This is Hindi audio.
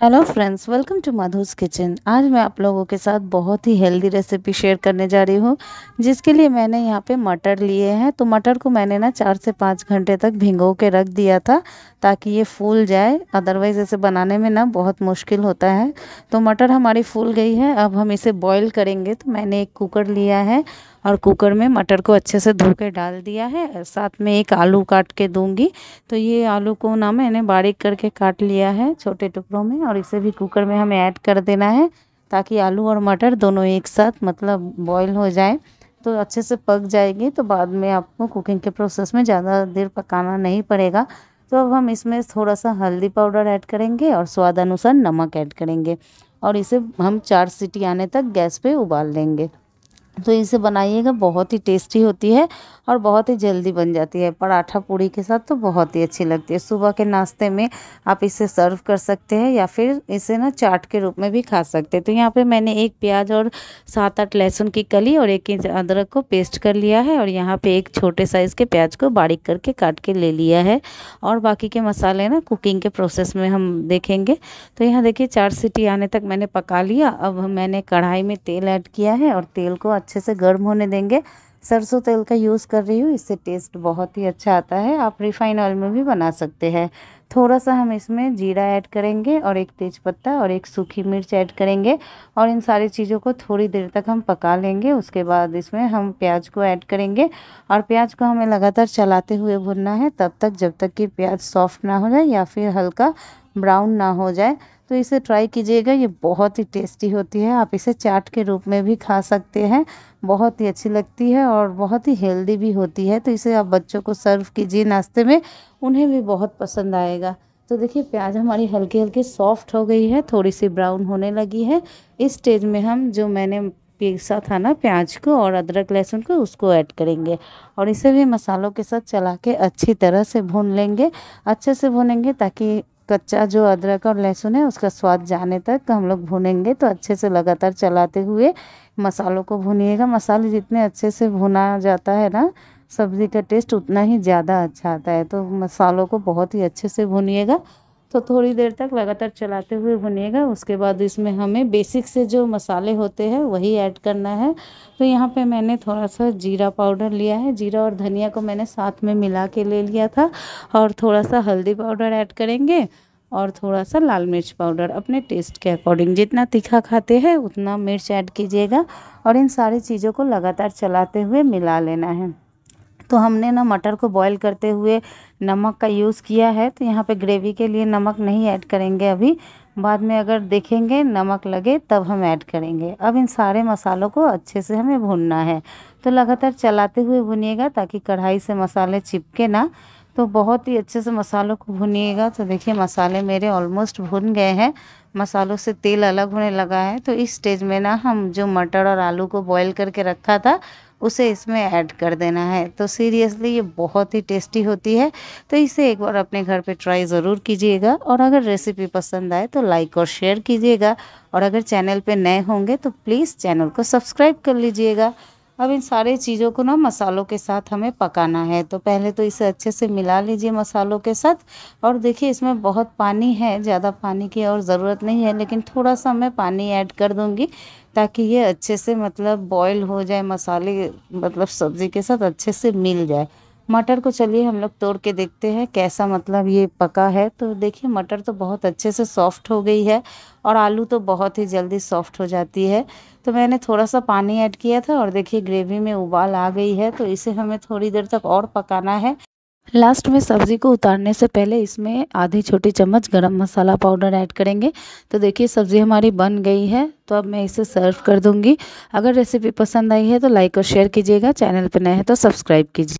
hello friends welcome to Madhu's kitchen आज मैं आप लोगों के साथ बहुत ही हेल्दी रेसिपी शेयर करने जा रही हूँ जिसके लिए मैंने यहाँ पे मटर लिए हैं तो मटर को मैंने ना चार से पाँच घंटे तक भिंगो के रख दिया था ताकि ये फूल जाए अदरवाइज़ इसे बनाने में ना बहुत मुश्किल होता है तो मटर हमारी फूल गई है अब हम इसे बॉयल करेंगे तो मैंने एक कुकर लिया है और कुकर में मटर को अच्छे से धो के डाल दिया है साथ में एक आलू काट के दूंगी तो ये आलू को ना मैंने बारीक करके काट लिया है छोटे टुकड़ों में और इसे भी कुकर में हमें ऐड कर देना है ताकि आलू और मटर दोनों एक साथ मतलब बॉईल हो जाए तो अच्छे से पक जाएगी तो बाद में आपको कुकिंग के प्रोसेस में ज़्यादा देर पकाना नहीं पड़ेगा तो अब हम इसमें थोड़ा सा हल्दी पाउडर ऐड करेंगे और स्वाद अनुसार नमक ऐड करेंगे और इसे हम चार सीटी आने तक गैस पे उबाल लेंगे तो इसे बनाइएगा बहुत ही टेस्टी होती है और बहुत ही जल्दी बन जाती है पराठा पूड़ी के साथ तो बहुत ही अच्छी लगती है सुबह के नाश्ते में आप इसे सर्व कर सकते हैं या फिर इसे ना चाट के रूप में भी खा सकते हैं तो यहाँ पर मैंने एक प्याज और सात आठ लहसुन की कली और एक इंच अदरक को पेस्ट कर लिया है और यहाँ पर एक छोटे साइज़ के प्याज को बारीक करके काट के ले लिया है और बाकी के मसाले ना कुकिंग के प्रोसेस में हम देखेंगे तो यहाँ देखिए चार सीटी आने तक मैंने पका लिया अब मैंने कढ़ाई में तेल ऐड किया है और तेल को अच्छे से गर्म होने देंगे सरसों तेल का यूज़ कर रही हूँ इससे टेस्ट बहुत ही अच्छा आता है आप रिफाइन ऑयल में भी बना सकते हैं थोड़ा सा हम इसमें जीरा ऐड करेंगे और एक तेज़पत्ता और एक सूखी मिर्च ऐड करेंगे और इन सारी चीज़ों को थोड़ी देर तक हम पका लेंगे उसके बाद इसमें हम प्याज को ऐड करेंगे और प्याज को हमें लगातार चलाते हुए भुनना है तब तक जब तक कि प्याज सॉफ्ट ना हो जाए या फिर हल्का ब्राउन ना हो जाए तो इसे ट्राई कीजिएगा ये बहुत ही टेस्टी होती है आप इसे चाट के रूप में भी खा सकते हैं बहुत ही अच्छी लगती है और बहुत ही हेल्दी भी होती है तो इसे आप बच्चों को सर्व कीजिए नाश्ते में उन्हें भी बहुत पसंद आएगा तो देखिए प्याज हमारी हल्की हल्की सॉफ्ट हो गई है थोड़ी सी ब्राउन होने लगी है इस स्टेज में हम जो मैंने पीसा था ना प्याज को और अदरक लहसुन को उसको ऐड करेंगे और इसे भी मसालों के साथ चला के अच्छी तरह से भून लेंगे अच्छे से भूनेंगे ताकि कच्चा जो अदरक और लहसुन है उसका स्वाद जाने तक हम लोग भुनेंगे तो अच्छे से लगातार चलाते हुए मसालों को भुनिएगा मसाले जितने अच्छे से भुना जाता है ना सब्ज़ी का टेस्ट उतना ही ज़्यादा अच्छा आता है तो मसालों को बहुत ही अच्छे से भुनिएगा तो थोड़ी देर तक लगातार चलाते हुए भुनिएगा उसके बाद इसमें हमें बेसिक से जो मसाले होते हैं वही ऐड करना है तो यहाँ पे मैंने थोड़ा सा जीरा पाउडर लिया है जीरा और धनिया को मैंने साथ में मिला के ले लिया था और थोड़ा सा हल्दी पाउडर ऐड करेंगे और थोड़ा सा लाल मिर्च पाउडर अपने टेस्ट के अकॉर्डिंग जितना तीखा खाते हैं उतना मिर्च ऐड कीजिएगा और इन सारी चीज़ों को लगातार चलाते हुए मिला लेना है तो हमने ना मटर को बॉईल करते हुए नमक का यूज़ किया है तो यहाँ पे ग्रेवी के लिए नमक नहीं ऐड करेंगे अभी बाद में अगर देखेंगे नमक लगे तब हम ऐड करेंगे अब इन सारे मसालों को अच्छे से हमें भूनना है तो लगातार चलाते हुए भुनिएगा ताकि कढ़ाई से मसाले चिपके ना तो बहुत ही अच्छे से मसालों को भुनिएगा तो देखिए मसाले मेरे ऑलमोस्ट भुन गए हैं मसालों से तेल अलग होने लगा है तो इस स्टेज में ना हम जो मटर और आलू को बॉईल करके रखा था उसे इसमें ऐड कर देना है तो सीरियसली ये बहुत ही टेस्टी होती है तो इसे एक बार अपने घर पे ट्राई ज़रूर कीजिएगा और अगर रेसिपी पसंद आए तो लाइक और शेयर कीजिएगा और अगर चैनल पे नए होंगे तो प्लीज़ चैनल को सब्सक्राइब कर लीजिएगा अब इन सारे चीज़ों को ना मसालों के साथ हमें पकाना है तो पहले तो इसे अच्छे से मिला लीजिए मसालों के साथ और देखिए इसमें बहुत पानी है ज़्यादा पानी की और ज़रूरत नहीं है लेकिन थोड़ा सा मैं पानी ऐड कर दूँगी ताकि ये अच्छे से मतलब बॉयल हो जाए मसाले मतलब सब्ज़ी के साथ अच्छे से मिल जाए मटर को चलिए हम लोग तोड़ के देखते हैं कैसा मतलब ये पका है तो देखिए मटर तो बहुत अच्छे से सॉफ्ट हो गई है और आलू तो बहुत ही जल्दी सॉफ्ट हो जाती है तो मैंने थोड़ा सा पानी ऐड किया था और देखिए ग्रेवी में उबाल आ गई है तो इसे हमें थोड़ी देर तक और पकाना है लास्ट में सब्ज़ी को उतारने से पहले इसमें आधी छोटी चम्मच गरम मसाला पाउडर ऐड करेंगे तो देखिए सब्ज़ी हमारी बन गई है तो अब मैं इसे सर्व कर दूंगी अगर रेसिपी पसंद आई है तो लाइक और शेयर कीजिएगा चैनल पर नए हैं तो सब्सक्राइब कीजिए